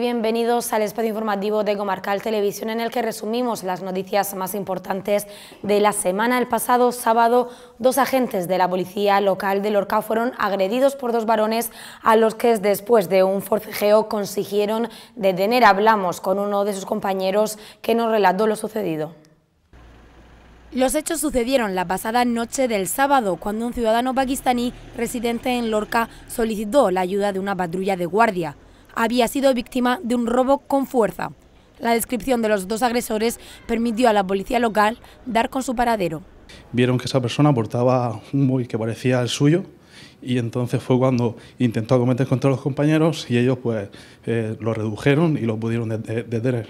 bienvenidos al espacio informativo de Comarcal Televisión en el que resumimos las noticias más importantes de la semana. El pasado sábado, dos agentes de la policía local de Lorca fueron agredidos por dos varones a los que después de un forcejeo consiguieron detener. Hablamos con uno de sus compañeros que nos relató lo sucedido. Los hechos sucedieron la pasada noche del sábado, cuando un ciudadano pakistaní residente en Lorca solicitó la ayuda de una patrulla de guardia había sido víctima de un robo con fuerza. La descripción de los dos agresores permitió a la policía local dar con su paradero. Vieron que esa persona portaba un móvil que parecía el suyo y entonces fue cuando intentó acometer contra los compañeros y ellos pues eh, lo redujeron y lo pudieron detener.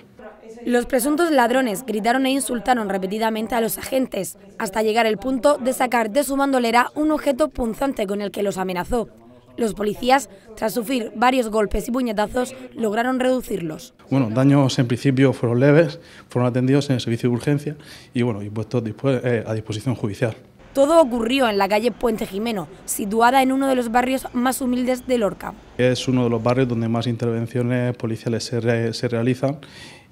Los presuntos ladrones gritaron e insultaron repetidamente a los agentes, hasta llegar el punto de sacar de su mandolera... un objeto punzante con el que los amenazó. Los policías, tras sufrir varios golpes y puñetazos, lograron reducirlos. Bueno, daños en principio fueron leves, fueron atendidos en el servicio de urgencia y bueno, y puestos eh, a disposición judicial. Todo ocurrió en la calle Puente Jimeno, situada en uno de los barrios más humildes de Lorca. Es uno de los barrios donde más intervenciones policiales se, realizan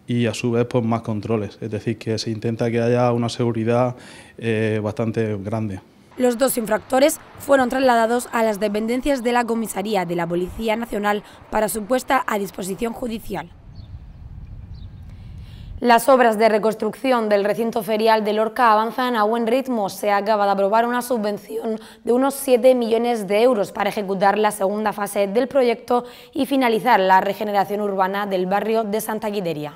y a su vez pues, más controles, es decir, que se intenta que haya una seguridad eh, bastante grande. Los dos infractores fueron trasladados a las dependencias de la comisaría de la Policía Nacional para su puesta a disposición judicial. Las obras de reconstrucción del recinto ferial de Lorca avanzan a buen ritmo. Se acaba de aprobar una subvención de unos 7 millones de euros para ejecutar la segunda fase del proyecto y finalizar la regeneración urbana del barrio de Santa Quiteria.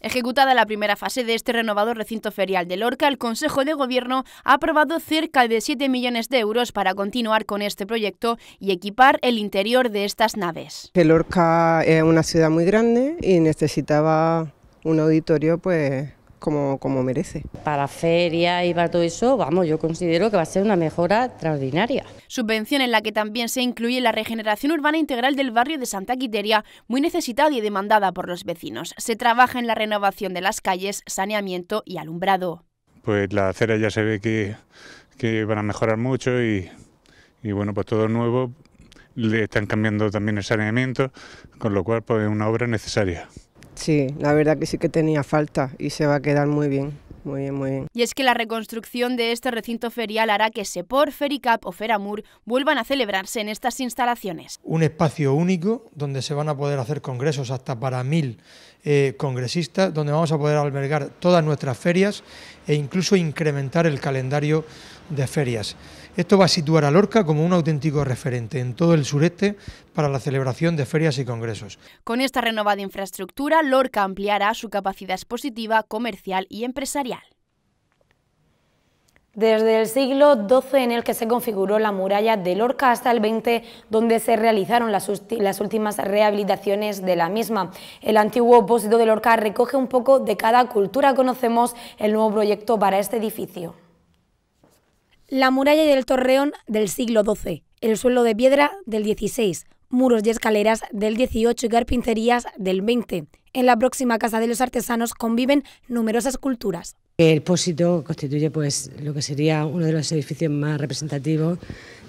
Ejecutada la primera fase de este renovado recinto ferial de Lorca, el Consejo de Gobierno ha aprobado cerca de 7 millones de euros para continuar con este proyecto y equipar el interior de estas naves. Lorca es una ciudad muy grande y necesitaba un auditorio pues como, merece. Para feria y para todo eso, vamos, yo considero que va a ser una mejora extraordinaria. Subvención en la que también se incluye la regeneración urbana integral del barrio de Santa Quiteria, muy necesitada y demandada por los vecinos. Se trabaja en la renovación de las calles, saneamiento y alumbrado. Pues la acera ya se ve que, que van a mejorar mucho y, y bueno, pues todo nuevo, le están cambiando también el saneamiento, con lo cual pues es una obra necesaria. Sí, la verdad que sí que tenía falta y se va a quedar muy bien. Muy bien, muy bien. Y es que la reconstrucción de este recinto ferial hará que SEPOR, FERICAP o FERAMUR vuelvan a celebrarse en estas instalaciones. Un espacio único donde se van a poder hacer congresos hasta para mil eh, congresistas, donde vamos a poder albergar todas nuestras ferias e incluso incrementar el calendario de ferias. Esto va a situar a Lorca como un auténtico referente en todo el sureste para la celebración de ferias y congresos. Con esta renovada infraestructura, Lorca ampliará su capacidad expositiva, comercial y empresarial. Desde el siglo XII en el que se configuró la muralla de Lorca hasta el XX donde se realizaron las, últimas rehabilitaciones de la misma. El antiguo opósito de Lorca recoge un poco de cada cultura. Conocemos el nuevo proyecto para este edificio. La muralla del torreón del siglo XII, el suelo de piedra del XVI, muros y escaleras del XVIII y carpinterías del XX. En la próxima Casa de los Artesanos conviven numerosas culturas. El Pósito constituye pues, lo que sería uno de los edificios más representativos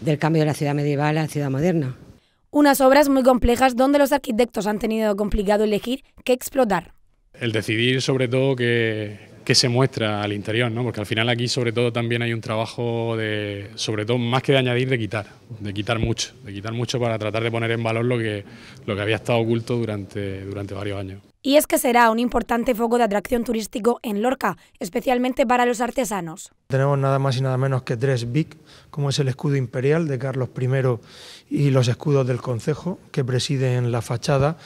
del cambio de la ciudad medieval a la ciudad moderna. Unas obras muy complejas donde los arquitectos han tenido complicado elegir qué explotar. El decidir sobre todo qué se muestra al interior, ¿no? porque al final aquí sobre todo también hay un trabajo de, sobre todo más que de añadir, de quitar, de quitar mucho, de quitar mucho para tratar de poner en valor lo que, lo que había estado oculto durante, durante varios años. Y es que será un importante foco de atracción turístico en Lorca, especialmente para los artesanos. Tenemos nada más y nada menos que tres BIC, como es el escudo imperial de Carlos I y los escudos del concejo que presiden la fachada.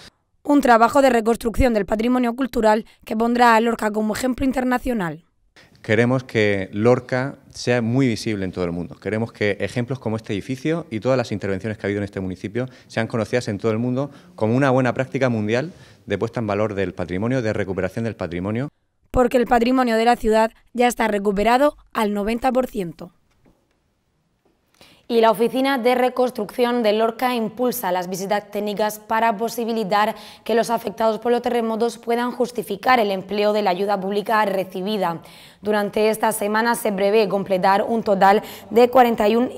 Un trabajo de reconstrucción del patrimonio cultural que pondrá a Lorca como ejemplo internacional queremos que Lorca sea muy visible en todo el mundo. Queremos que ejemplos como este edificio y todas las intervenciones que ha habido en este municipio sean conocidas en todo el mundo como una buena práctica mundial de puesta en valor del patrimonio, de recuperación del patrimonio. Porque el patrimonio de la ciudad ya está recuperado al 90%. Y la Oficina de Reconstrucción de Lorca impulsa las visitas técnicas para posibilitar que los afectados por los terremotos puedan justificar el empleo de la ayuda pública recibida. Durante esta semana se prevé completar un total de 41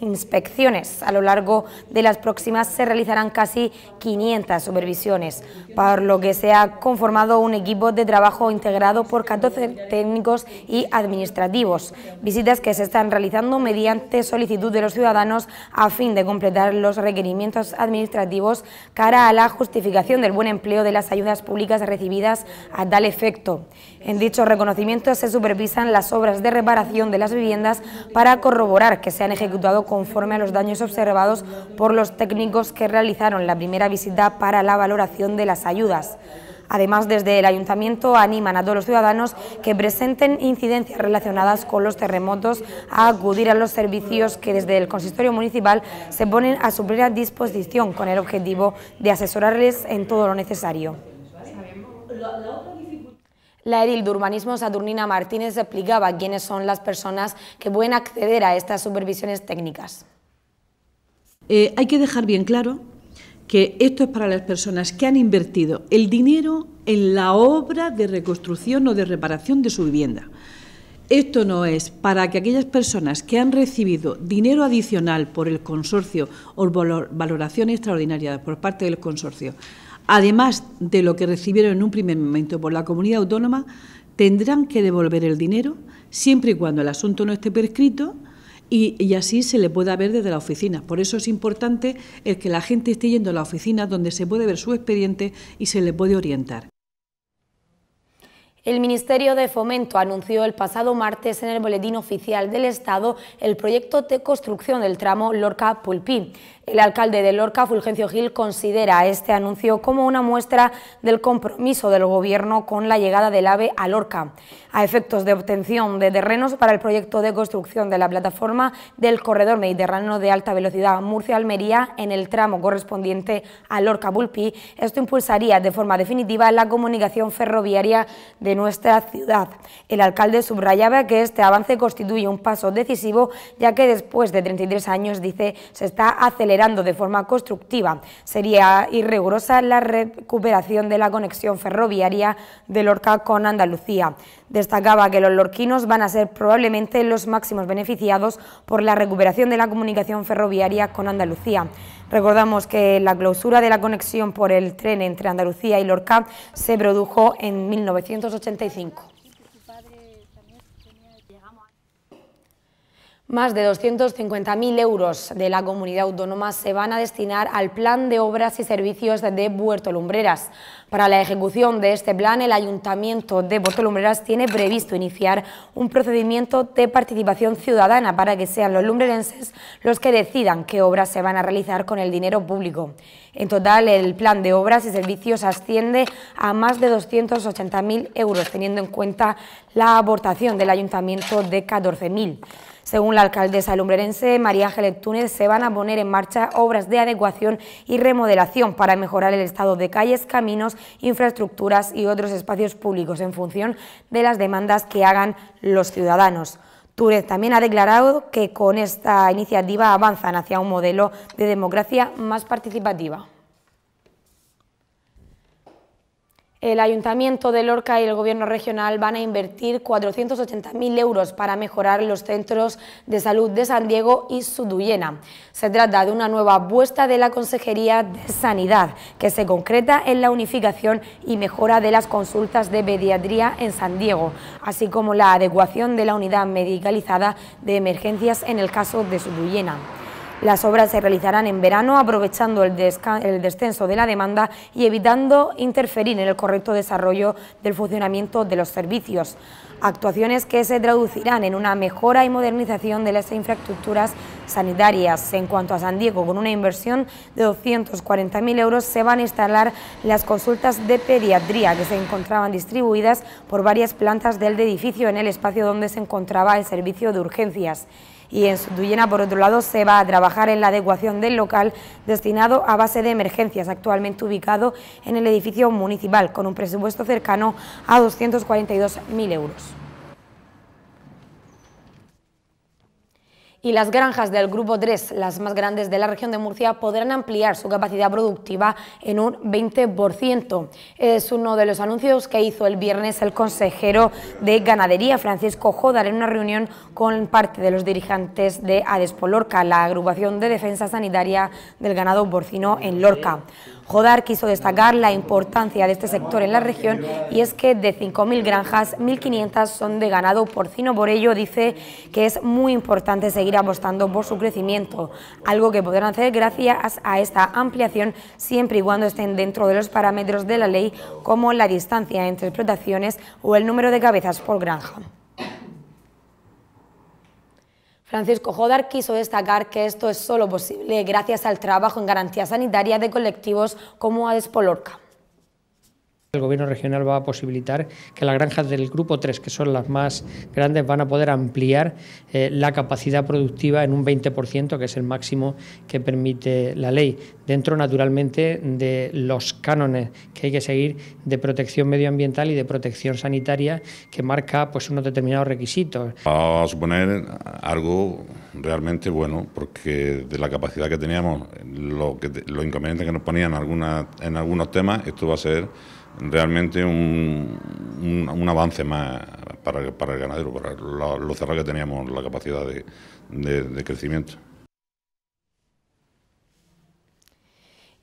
inspecciones. A lo largo de las próximas se realizarán casi 500 supervisiones, por lo que se ha conformado un equipo de trabajo integrado por 14 técnicos y administrativos. Visitas que se están realizando mediante solicitud de los ciudadanos a fin de completar los requerimientos administrativos cara a la justificación del buen empleo de las ayudas públicas recibidas a tal efecto. En dicho reconocimiento se supervisan las obras de reparación de las viviendas para corroborar que se han ejecutado conforme a los daños observados por los técnicos que realizaron la primera visita para la valoración de las ayudas. Además, desde el Ayuntamiento animan a todos los ciudadanos que presenten incidencias relacionadas con los terremotos a acudir a los servicios que desde el Consistorio Municipal se ponen a su primera disposición con el objetivo de asesorarles en todo lo necesario. La edil de urbanismo Saturnina Martínez explicaba quiénes son las personas que pueden acceder a estas supervisiones técnicas. Eh, hay que dejar bien claro que esto es para las personas que han invertido el dinero en la obra de reconstrucción o de reparación de su vivienda. Esto no es para que aquellas personas que han recibido dinero adicional por el consorcio o valoración extraordinaria por parte del consorcio además de lo que recibieron en un primer momento por la comunidad autónoma, tendrán que devolver el dinero siempre y cuando el asunto no esté prescrito y, así se le pueda ver desde la oficina. Por eso es importante el que la gente esté yendo a la oficina donde se puede ver su expediente y se le puede orientar. El Ministerio de Fomento anunció el pasado martes en el Boletín Oficial del Estado el proyecto de construcción del tramo Lorca-Pulpí. El alcalde de Lorca, Fulgencio Gil, considera este anuncio como una muestra del compromiso del Gobierno con la llegada del AVE a Lorca, a efectos de obtención de terrenos para el proyecto de construcción de la plataforma del corredor mediterráneo de alta velocidad Murcia-Almería en el tramo correspondiente a Lorca-Bulpi. Esto impulsaría de forma definitiva la comunicación ferroviaria de nuestra ciudad. El alcalde subrayaba que este avance constituye un paso decisivo, ya que después de 33 años, dice, se está acelerando de forma constructiva. Sería irregurosa la recuperación de la conexión ferroviaria de Lorca con Andalucía. Destacaba que los lorquinos van a ser probablemente los máximos beneficiados por la recuperación de la comunicación ferroviaria con Andalucía. Recordamos que la clausura de la conexión por el tren entre Andalucía y Lorca se produjo en 1985. Más de 250.000 euros de la comunidad autónoma se van a destinar al Plan de Obras y Servicios de Puerto Lumbreras. Para la ejecución de este plan, el Ayuntamiento de Lumbreras tiene previsto iniciar un procedimiento de participación ciudadana para que sean los lumbrerenses los que decidan qué obras se van a realizar con el dinero público. En total, el plan de obras y servicios asciende a más de 280.000 euros, teniendo en cuenta la aportación del Ayuntamiento de 14.000. Según la alcaldesa lumbrerense María Ángeles Túnez, se van a poner en marcha obras de adecuación y remodelación para mejorar el estado de calles, caminos infraestructuras y otros espacios públicos en función de las demandas que hagan los ciudadanos. Túnez también ha declarado que con esta iniciativa avanzan hacia un modelo de democracia más participativa. el Ayuntamiento de Lorca y el Gobierno regional van a invertir 480.000 euros para mejorar los centros de salud de San Diego y Suduyena. Se trata de una nueva apuesta de la Consejería de Sanidad, que se concreta en la unificación y mejora de las consultas de pediatría en San Diego, así como la adecuación de la unidad medicalizada de emergencias en el caso de Suduyena. Las obras se realizarán en verano aprovechando el, descenso de la demanda y evitando interferir en el correcto desarrollo del funcionamiento de los servicios. Actuaciones que se traducirán en una mejora y modernización de las infraestructuras sanitarias. En cuanto a San Diego, con una inversión de 240.000 euros se van a instalar las consultas de pediatría que se encontraban distribuidas por varias plantas del edificio en el espacio donde se encontraba el servicio de urgencias y en Suduyena, por otro lado, se va a trabajar en la adecuación del local destinado a base de emergencias, actualmente ubicado en el edificio municipal, con un presupuesto cercano a 242.000 euros. y las granjas del Grupo 3, las más grandes de la región de Murcia, podrán ampliar su capacidad productiva en un 20%. Es uno de los anuncios que hizo el viernes el consejero de Ganadería, Francisco Jodar, en una reunión con parte de los dirigentes de Adespolorca, la agrupación de defensa sanitaria del ganado porcino en Lorca. Jodar quiso destacar la importancia de este sector en la región y es que de 5.000 granjas, 1.500 son de ganado porcino. Por ello, dice que es muy importante seguir apostando por su crecimiento, algo que podrán hacer gracias a esta ampliación siempre y cuando estén dentro de los parámetros de la ley, como la distancia entre explotaciones o el número de cabezas por granja. Francisco Jodar quiso destacar que esto es solo posible gracias al trabajo en garantía sanitaria de colectivos como ADESPOLORCA. El gobierno regional va a posibilitar que las granjas del grupo 3, que son las más grandes, van a poder ampliar eh, la capacidad productiva en un 20%, que es el máximo que permite la ley, dentro naturalmente de los cánones que hay que seguir de protección medioambiental y de protección sanitaria, que marca pues unos determinados requisitos. Va a suponer algo realmente bueno, porque de la capacidad que teníamos, lo que, los inconvenientes que nos ponían en algunos temas, esto va a ser realmente un, avance más para, el ganadero, para lo, cerrado que teníamos la capacidad de crecimiento.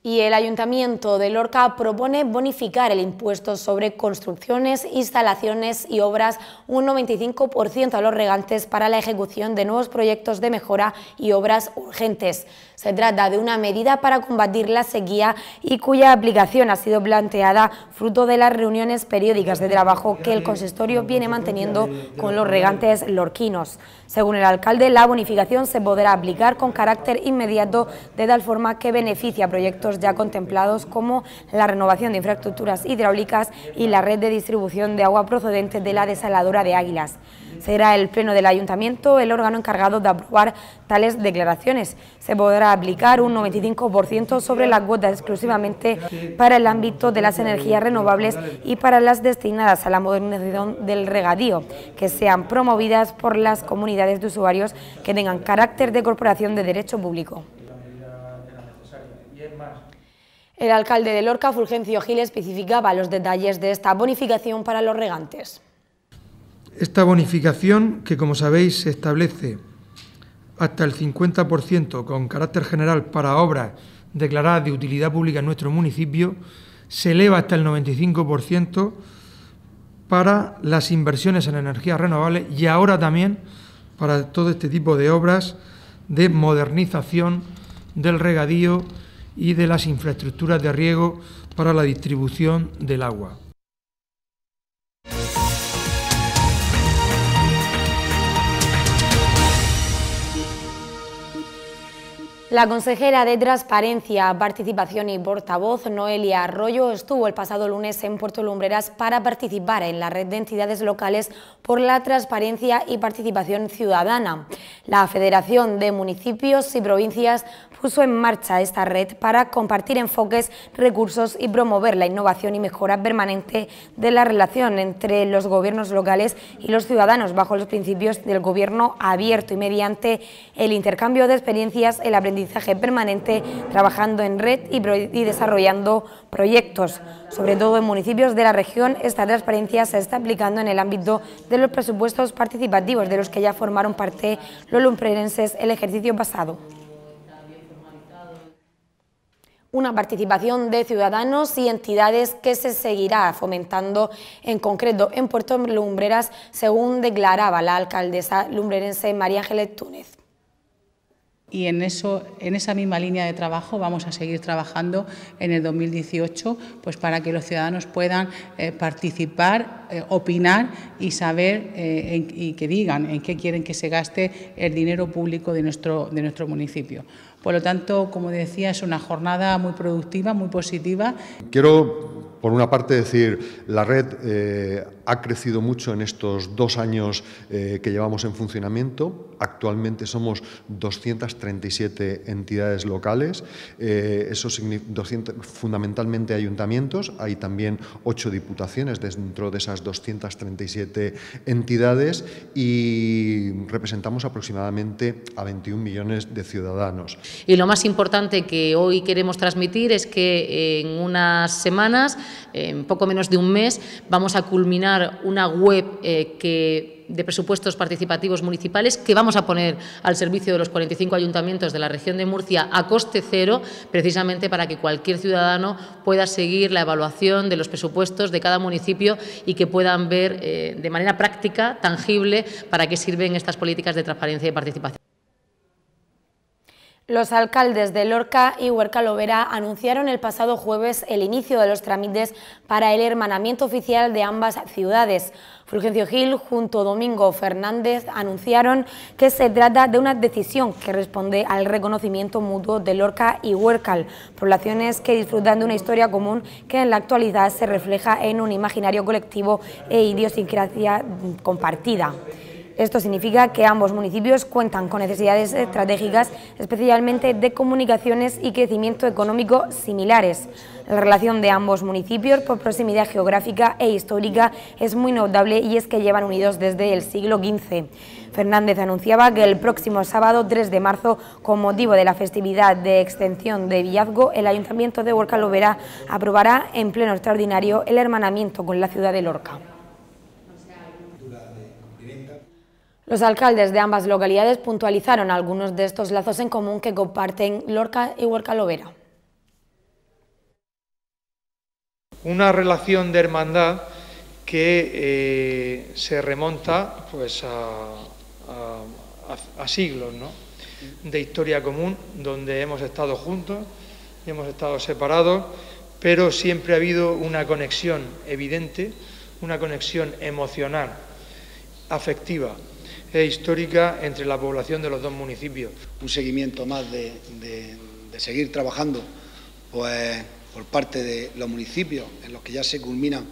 Y el Ayuntamiento de Lorca propone bonificar el impuesto sobre construcciones, instalaciones y obras un 95% a los regantes para la ejecución de nuevos proyectos de mejora y obras urgentes. Se trata de una medida para combatir la sequía y cuya aplicación ha sido planteada fruto de las reuniones periódicas de trabajo que el consistorio viene manteniendo con los regantes lorquinos. Según el alcalde, la bonificación se podrá aplicar con carácter inmediato de tal forma que beneficia a proyectos ya contemplados como la renovación de infraestructuras hidráulicas y la red de distribución de agua procedente de la desaladora de Águilas. Será el Pleno del Ayuntamiento el órgano encargado de aprobar tales declaraciones. Se podrá aplicar un 95% sobre la cuota exclusivamente para el ámbito de las energías renovables y para las destinadas a la modernización del regadío, que sean promovidas por las comunidades de usuarios que tengan carácter de corporación de derecho público el alcalde de Lorca, Fulgencio Gil, especificaba los detalles de esta bonificación para los regantes. Esta bonificación, que como sabéis se establece hasta el 50% con carácter general para obras declaradas de utilidad pública en nuestro municipio, se eleva hasta el 95% para las inversiones en energías renovables y ahora también para todo este tipo de obras de modernización del regadío y de las infraestructuras de riego para la distribución del agua. La consejera de Transparencia, Participación y Portavoz, Noelia Arroyo, estuvo el pasado lunes en Puerto Lumbreras para participar en la red de entidades locales por la transparencia y participación ciudadana. La Federación de Municipios y Provincias puso en marcha esta red para compartir enfoques, recursos y promover la innovación y mejora permanente de la relación entre los gobiernos locales y los ciudadanos bajo los principios del gobierno abierto y mediante el intercambio de experiencias, el aprendizaje permanente trabajando en red y, desarrollando proyectos. Sobre todo en municipios de la región, esta transparencia se está aplicando en el ámbito de los presupuestos participativos de los que ya formaron parte los lumprerenses el ejercicio pasado una participación de ciudadanos y entidades que se seguirá fomentando en concreto en Puerto Lumbreras, según declaraba la alcaldesa lumbrerense María Ángeles Túnez y en, eso, en esa misma línea de trabajo vamos a seguir trabajando en el 2018 pues para que los ciudadanos puedan eh, participar, eh, opinar y saber eh, y que digan en qué quieren que se gaste el dinero público de nuestro, de nuestro municipio. Por lo tanto, como decía, es una jornada muy productiva, muy positiva. Quiero por una parte, decir, la red eh, ha crecido mucho en estos dos años eh, que llevamos en funcionamiento. Actualmente somos 237 entidades locales, 200, eh, fundamentalmente ayuntamientos, hay también ocho diputaciones dentro de esas 237 entidades y representamos aproximadamente a 21 millones de ciudadanos. Y lo más importante que hoy queremos transmitir es que en unas semanas en poco menos de un mes, vamos a culminar una web eh, de presupuestos participativos municipales que vamos a poner al servicio de los 45 ayuntamientos de la región de Murcia a coste cero, precisamente para que cualquier ciudadano pueda seguir la evaluación de los presupuestos de cada municipio y que puedan ver eh, de manera práctica, tangible, para qué sirven estas políticas de transparencia y participación. Los alcaldes de Lorca y huércal Overa anunciaron el pasado jueves el inicio de los trámites para el hermanamiento oficial de ambas ciudades. Fulgencio Gil junto a Domingo Fernández anunciaron que se trata de una decisión que responde al reconocimiento mutuo de Lorca y Huércal, poblaciones que disfrutan de una historia común que en la actualidad se refleja en un imaginario colectivo e idiosincrasia compartida. Esto significa que ambos municipios cuentan con necesidades estratégicas, especialmente de comunicaciones y crecimiento económico similares. La relación de ambos municipios por proximidad geográfica e histórica es muy notable y es que llevan unidos desde el siglo XV. Fernández anunciaba que el próximo sábado 3 de marzo, con motivo de la festividad de extensión de Villazgo, el Ayuntamiento de Huerca Lovera aprobará en pleno extraordinario el hermanamiento con la ciudad de Lorca. Los alcaldes de ambas localidades puntualizaron algunos de estos lazos en común que comparten Lorca y Lovera. Una relación de hermandad que eh, se remonta pues, a, siglos ¿no? de historia común, donde hemos estado juntos, hemos estado separados, pero siempre ha habido una conexión evidente, una conexión emocional, afectiva, e histórica entre la población de los dos municipios. Un seguimiento más de, seguir trabajando pues, por parte de los municipios en los que ya se culminan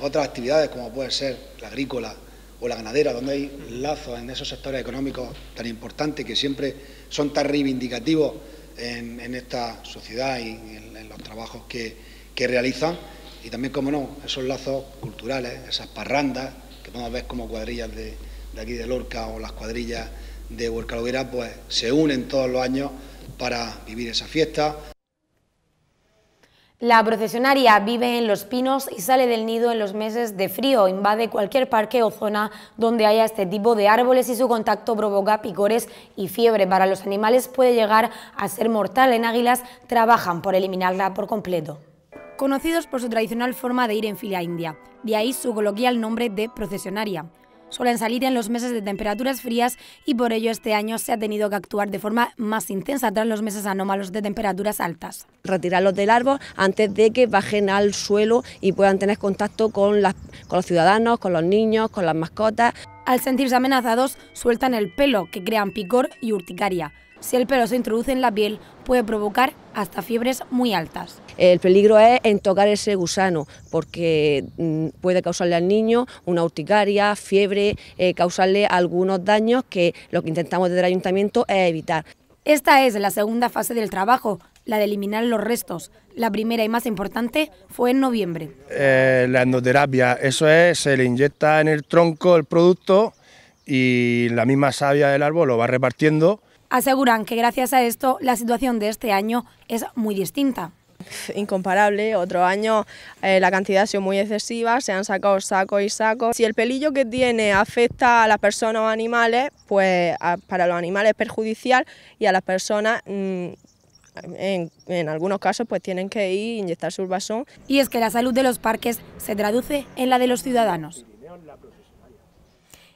otras actividades como puede ser la agrícola o la ganadera, donde hay lazos en esos sectores económicos tan importantes que siempre son tan reivindicativos en, esta sociedad y en, los trabajos que, que, realizan. Y también, como no, esos lazos culturales, esas parrandas que podemos ver como cuadrillas de, de aquí de Lorca o las cuadrillas de Huercalovera, pues se unen todos los años para vivir esa fiesta. La procesionaria vive en los pinos y sale del nido en los meses de frío, invade cualquier parque o zona donde haya este tipo de árboles y su contacto provoca picores y fiebre. Para los animales puede llegar a ser mortal. En águilas trabajan por eliminarla por completo. Conocidos por su tradicional forma de ir en fila india, de ahí su coloquial nombre de procesionaria suelen salir en los meses de temperaturas frías y por ello este año se ha tenido que actuar de forma más intensa tras los meses anómalos de temperaturas altas. Retirarlos del árbol antes de que bajen al suelo y puedan tener contacto con, los ciudadanos, con los niños, con las mascotas. Al sentirse amenazados, sueltan el pelo, que crean picor y urticaria. Si el pelo se introduce en la piel, puede provocar hasta fiebres muy altas. El peligro es en tocar ese gusano, porque mm, puede causarle al niño una urticaria, fiebre, eh, causarle algunos daños que lo que intentamos desde el ayuntamiento es evitar. Esta es la segunda fase del trabajo, la de eliminar los restos. La primera y más importante fue en noviembre. Eh, la endoterapia, eso es, se le inyecta en el tronco el producto y la misma savia del árbol lo va repartiendo aseguran que gracias a esto la situación de este año es muy distinta incomparable. Otro año eh, la cantidad ha sido muy excesiva, se han sacado sacos y sacos. Si el pelillo que tiene afecta a las personas o animales, pues para los animales es perjudicial y a las personas... Mm, en, algunos casos pues tienen que ir inyectar su vasón. Y es que la salud de los parques se traduce en la de los ciudadanos.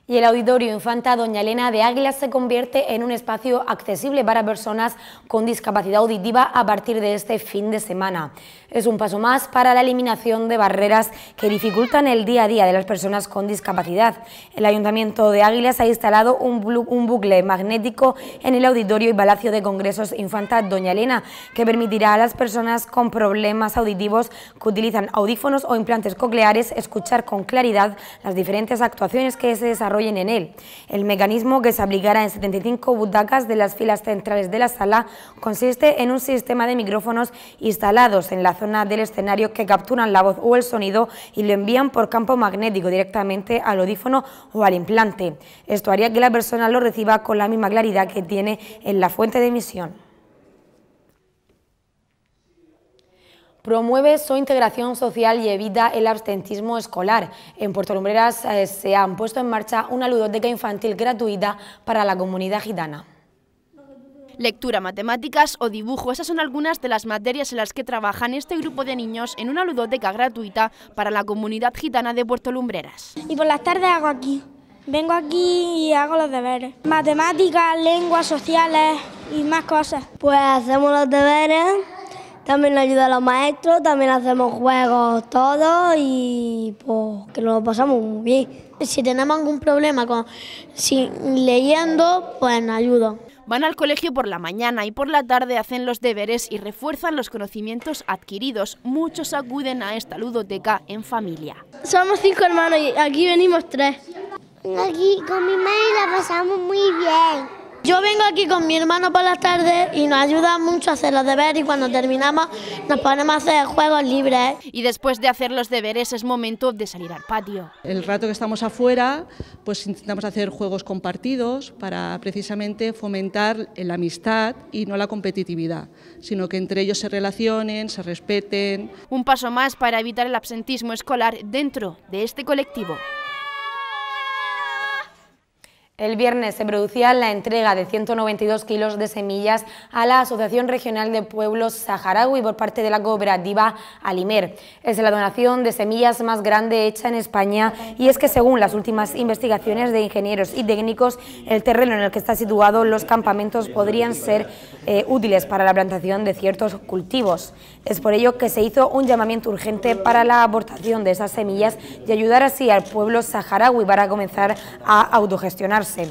Y el Auditorio Infanta Doña Elena de Águilas se convierte en un espacio accesible para personas con discapacidad auditiva a partir de este fin de semana. Es un paso más para la eliminación de barreras que dificultan el día a día de las personas con discapacidad. El Ayuntamiento de Águilas ha instalado un, un bucle magnético en el Auditorio y Palacio de Congresos Infanta Doña Elena que permitirá a las personas con problemas auditivos que utilizan audífonos o implantes cocleares escuchar con claridad las diferentes actuaciones que se desarrollan en él. El mecanismo, que se aplicará en 75 butacas de las filas centrales de la sala, consiste en un sistema de micrófonos instalados en la zona del escenario que capturan la voz o el sonido y lo envían por campo magnético directamente al audífono o al implante. Esto haría que la persona lo reciba con la misma claridad que tiene en la fuente de emisión. promueve su integración social y evita el absentismo escolar. En Puerto Lumbreras eh, se han puesto en marcha una ludoteca infantil gratuita para la comunidad gitana. Lectura, matemáticas o dibujo, esas son algunas de las materias en las que trabajan este grupo de niños en una ludoteca gratuita para la comunidad gitana de Puerto Lumbreras. Y por las tardes hago aquí, vengo aquí y hago los deberes. Matemáticas, lenguas sociales y más cosas. Pues hacemos los deberes también ayuda ayudan los maestros, también hacemos juegos todos y pues que lo pasamos muy bien. Si tenemos algún problema con si, leyendo, pues nos ayuda. Van al colegio por la mañana y por la tarde hacen los deberes y refuerzan los conocimientos adquiridos. Muchos acuden a esta ludoteca en familia. Somos cinco hermanos y aquí venimos tres. Aquí con mi madre la pasamos muy bien. Yo vengo aquí con mi hermano por la tarde y nos ayuda mucho a hacer los deberes y cuando terminamos nos ponemos a hacer juegos libres. ¿eh? Y después de hacer los deberes es momento de salir al patio. El rato que estamos afuera pues intentamos hacer juegos compartidos para precisamente fomentar la amistad y no la competitividad, sino que entre ellos se relacionen, se respeten. Un paso más para evitar el absentismo escolar dentro de este colectivo. El viernes se producía la entrega de 192 kilos de semillas a la Asociación Regional de Pueblos Saharaui por parte de la cooperativa Alimer. Es la donación de semillas más grande hecha en España y es que según las últimas investigaciones de ingenieros y técnicos, el terreno en el que están situados los campamentos podrían ser eh, útiles para la plantación de ciertos cultivos. Es por ello que se hizo un llamamiento urgente para la aportación de esas semillas y ayudar así al pueblo saharaui para comenzar a autogestionarse.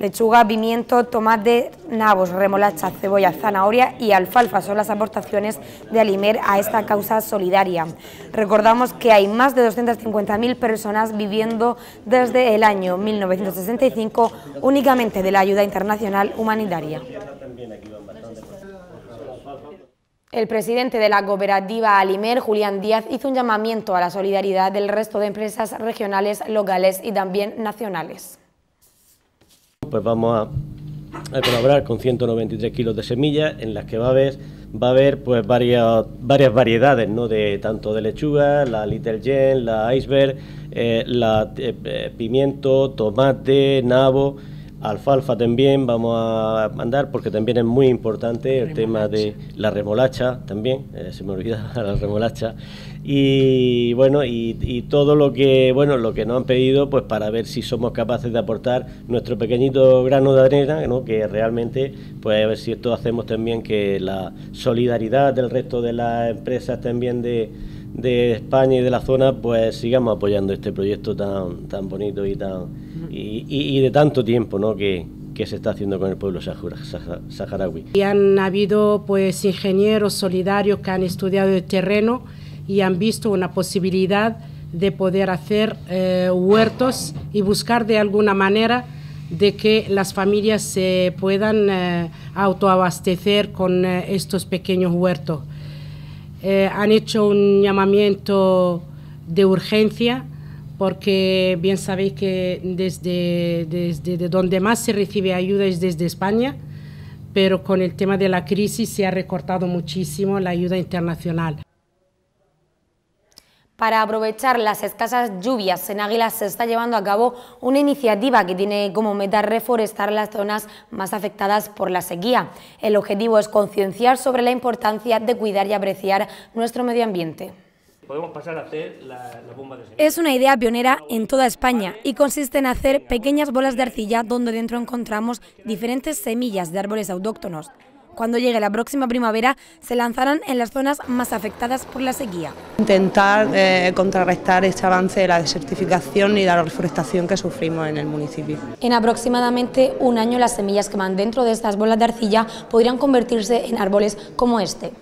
Lechuga, pimiento, tomate, nabos, remolacha, cebolla, zanahoria y alfalfa son las aportaciones de Alimer a esta causa solidaria. Recordamos que hay más de 250.000 personas viviendo desde el año 1965 únicamente de la ayuda internacional humanitaria. El presidente de la cooperativa Alimer, Julián Díaz, hizo un llamamiento a la solidaridad del resto de empresas regionales, locales y también nacionales. Pues vamos a, colaborar con 193 kilos de semillas en las que va a haber, va a haber pues varias, varias variedades, ¿no? de tanto de lechuga, la Little la Iceberg, eh, la eh, eh, pimiento, tomate, nabo. Alfalfa también vamos a mandar porque también es muy importante el tema de la remolacha también, eh, se me olvida la remolacha. Y bueno, y, todo lo que bueno lo que nos han pedido pues para ver si somos capaces de aportar nuestro pequeñito grano de arena, ¿no? que realmente pues a ver si esto hacemos también que la solidaridad del resto de las empresas también de de España y de la zona, pues sigamos apoyando este proyecto tan, tan bonito y tan, y, de tanto tiempo ¿no? que, que se está haciendo con el pueblo saharaui. Y han habido pues ingenieros solidarios que han estudiado el terreno y han visto una posibilidad de poder hacer eh, huertos y buscar de alguna manera de que las familias se puedan eh, autoabastecer con eh, estos pequeños huertos. han hecho un llamamiento de urgencia porque bien sabéis que desde, donde más se recibe ayuda es desde España, pero con el tema de la crisis se ha recortado muchísimo la ayuda internacional. Para aprovechar las escasas lluvias en Águilas se está llevando a cabo una iniciativa que tiene como meta reforestar las zonas más afectadas por la sequía. El objetivo es concienciar sobre la importancia de cuidar y apreciar nuestro medio ambiente podemos pasar a hacer la, de Es una idea pionera en toda España y consiste en hacer pequeñas bolas de arcilla donde dentro encontramos diferentes semillas de árboles autóctonos. Cuando llegue la próxima primavera, se lanzarán en las zonas más afectadas por la sequía. Intentar eh, contrarrestar este avance de la desertificación y la reforestación que sufrimos en el municipio. En aproximadamente un año, las semillas que van dentro de estas bolas de arcilla podrían convertirse en árboles como este.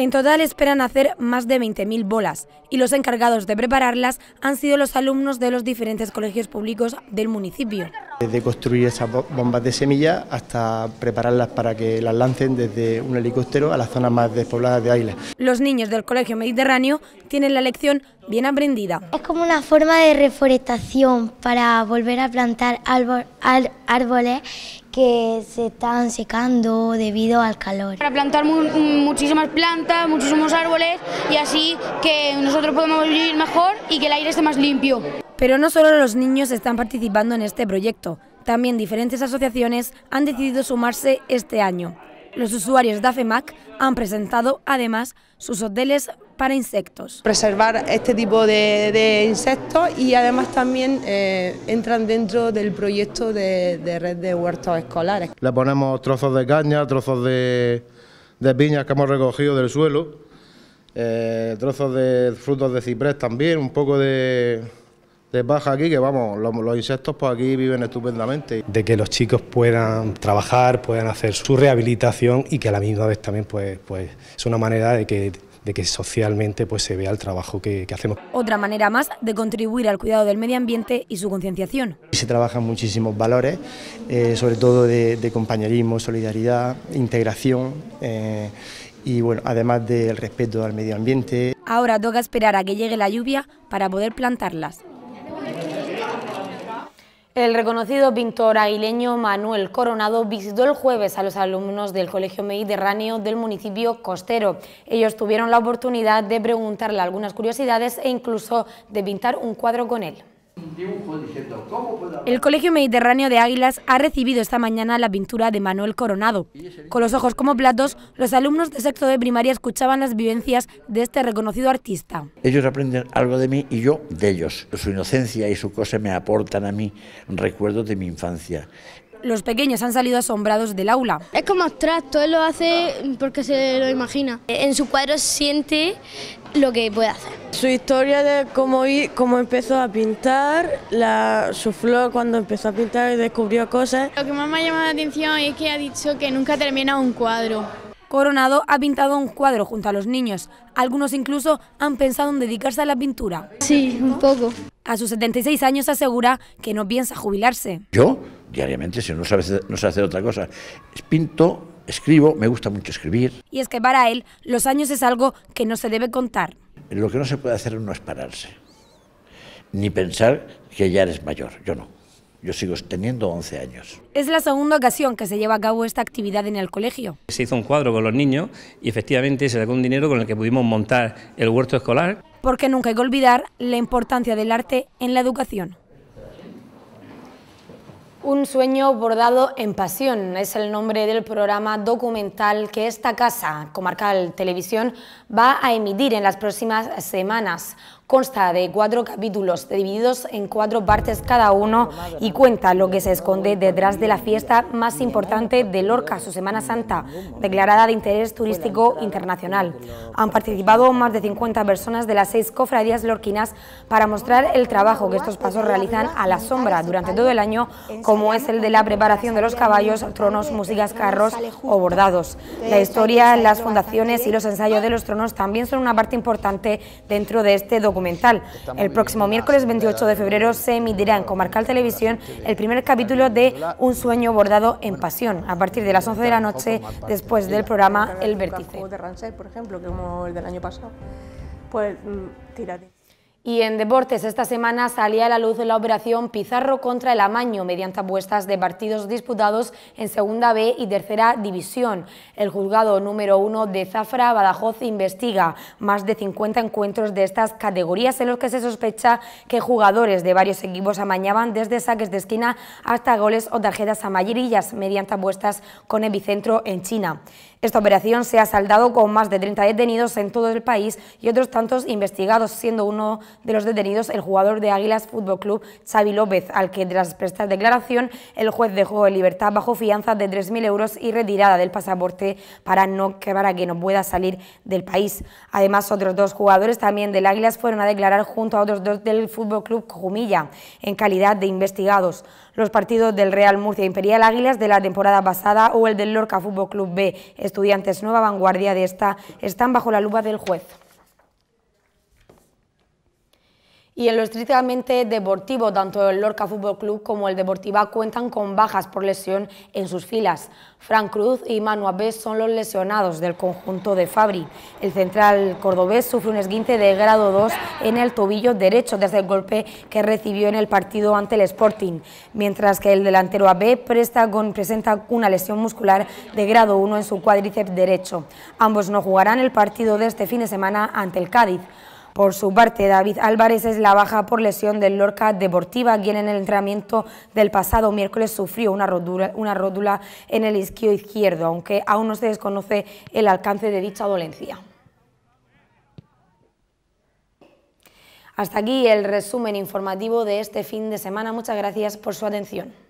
En total esperan hacer más de 20.000 bolas y los encargados de prepararlas han sido los alumnos de los diferentes colegios públicos del municipio. Desde construir esas bombas de semilla hasta prepararlas para que las lancen desde un helicóptero a las zonas más despobladas de Águila. Los niños del Colegio Mediterráneo tienen la lección bien aprendida. Es como una forma de reforestación para volver a plantar árboles que se están secando debido al calor. Para plantar muchísimas plantas, muchísimos árboles y así que nosotros podemos vivir mejor y que el aire esté más limpio. Pero no solo los niños están participando en este proyecto, también diferentes asociaciones han decidido sumarse este año. Los usuarios de AFEMAC han presentado además sus hoteles para insectos. Preservar este tipo de, insectos y además también eh, entran dentro del proyecto de, red de huertos escolares. Le ponemos trozos de caña, trozos de, de piñas que hemos recogido del suelo, eh, trozos de frutos de ciprés también, un poco de, de paja aquí, que vamos, los, insectos por aquí viven estupendamente. De que los chicos puedan trabajar, puedan hacer su rehabilitación y que a la misma vez también pues, pues es una manera de que de que socialmente pues, se vea el trabajo que, hacemos. Otra manera más de contribuir al cuidado del medio ambiente y su concienciación. Se trabajan muchísimos valores, eh, sobre todo de, compañerismo, solidaridad, integración eh, y bueno, además del respeto al medio ambiente. Ahora toca esperar a que llegue la lluvia para poder plantarlas. El reconocido pintor aguileño Manuel Coronado visitó el jueves a los alumnos del Colegio Mediterráneo del municipio costero. Ellos tuvieron la oportunidad de preguntarle algunas curiosidades e incluso de pintar un cuadro con él. El Colegio Mediterráneo de Águilas ha recibido esta mañana la pintura de Manuel Coronado. Con los ojos como platos, los alumnos de sexto de primaria escuchaban las vivencias de este reconocido artista. Ellos aprenden algo de mí y yo de ellos. Su inocencia y su cosa me aportan a mí recuerdos de mi infancia los pequeños han salido asombrados del aula. Es como abstracto, él lo hace porque se lo imagina. En su cuadro siente lo que puede hacer. Su historia de cómo, cómo empezó a pintar, la, su flor cuando empezó a pintar y descubrió cosas. Lo que más me ha llamado la atención es que ha dicho que nunca termina un cuadro. Coronado ha pintado un cuadro junto a los niños. Algunos incluso han pensado en dedicarse a la pintura. Sí, un poco. A sus 76 años asegura que no piensa jubilarse. Yo, diariamente, si no sé no sé hacer otra cosa, pinto, escribo, me gusta mucho escribir. Y es que para él, los años es algo que no se debe contar. Lo que no se puede hacer no es pararse, ni pensar que ya eres mayor, yo no. Yo sigo teniendo 11 años. Es la segunda ocasión que se lleva a cabo esta actividad en el colegio. Se hizo un cuadro con los niños y efectivamente se sacó un dinero con el que pudimos montar el huerto escolar. Porque nunca hay que olvidar la importancia del arte en la educación. Un sueño bordado en pasión es el nombre del programa documental que esta casa, Comarcal Televisión, va a emitir en las próximas semanas. Consta de cuatro capítulos divididos en cuatro partes cada uno y cuenta lo que se esconde detrás de la fiesta más importante de Lorca, su Semana Santa, declarada de interés turístico internacional. Han participado más de 50 personas de las seis cofradías lorquinas para mostrar el trabajo que estos pasos realizan a la sombra durante todo el año, como es el de la preparación de los caballos, tronos, músicas, carros o bordados. La historia, las fundaciones y los ensayos de los tronos también son una parte importante dentro de este documento el próximo miércoles 28 de febrero se emitirá en Comarcal Televisión el primer capítulo de Un sueño bordado en pasión, a partir de las 11 de la noche después del programa El Vértice. por ejemplo, como el del año pasado, pues mm, y en deportes, esta semana salía a la luz la operación Pizarro contra el Amaño mediante apuestas de partidos disputados en Segunda B y Tercera División. El juzgado número uno de Zafra, Badajoz, investiga más de 50 encuentros de estas categorías en los que se sospecha que jugadores de varios equipos amañaban desde saques de esquina hasta goles o tarjetas amarillas mediante apuestas con epicentro en China. Esta operación se ha saldado con más de 30 detenidos en todo el país y otros tantos investigados, siendo uno de los detenidos el jugador de Águilas Fútbol Club, Xavi López, al que tras prestar declaración el juez dejó en libertad bajo fianza de 3.000 euros y retirada del pasaporte para, no, a que no pueda salir del país. Además, otros dos jugadores también del Águilas fueron a declarar junto a otros dos del Fútbol Club Jumilla en calidad de investigados los partidos del Real Murcia Imperial Águilas de la temporada pasada o el del Lorca Fútbol Club B Estudiantes Nueva Vanguardia de esta están bajo la lupa del juez. y en lo estrictamente deportivo, tanto el Lorca Fútbol Club como el Deportiva cuentan con bajas por lesión en sus filas. Fran Cruz y Manu Abés son los lesionados del conjunto de Fabri. El central cordobés sufre un esguince de grado 2 en el tobillo derecho desde el golpe que recibió en el partido ante el Sporting, mientras que el delantero AB presenta una lesión muscular de grado 1 en su cuádriceps derecho. Ambos no jugarán el partido de este fin de semana ante el Cádiz. Por su parte, David Álvarez es la baja por lesión del Lorca Deportiva, quien en el entrenamiento del pasado miércoles sufrió una rótula, en el isquio izquierdo, aunque aún no se desconoce el alcance de dicha dolencia. Hasta aquí el resumen informativo de este fin de semana. Muchas gracias por su atención.